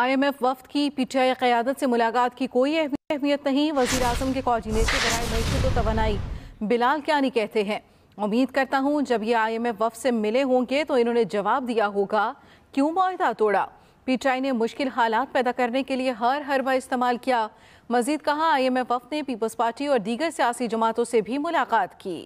I am F वफद की P T I क़्यादत से मुलाकात की कोई अहमियत नहीं वजी अजम के कोऑर्डिनेटर बरए मीशत तो तोानाई बिलाल क्यानी कहते हैं उम्मीद करता हूँ जब ये आई एम एफ वफ से मिले होंगे तो इन्होंने जवाब दिया होगा क्यों माहा तोड़ा पी टी आई ने मुश्किल हालात पैदा करने के लिए हर हर हरबा इस्तेमाल किया मजीद कहा आई एम एफ वफ ने पीपल्स पार्टी और दीगर सियासी जमातों से भी मुलाकात की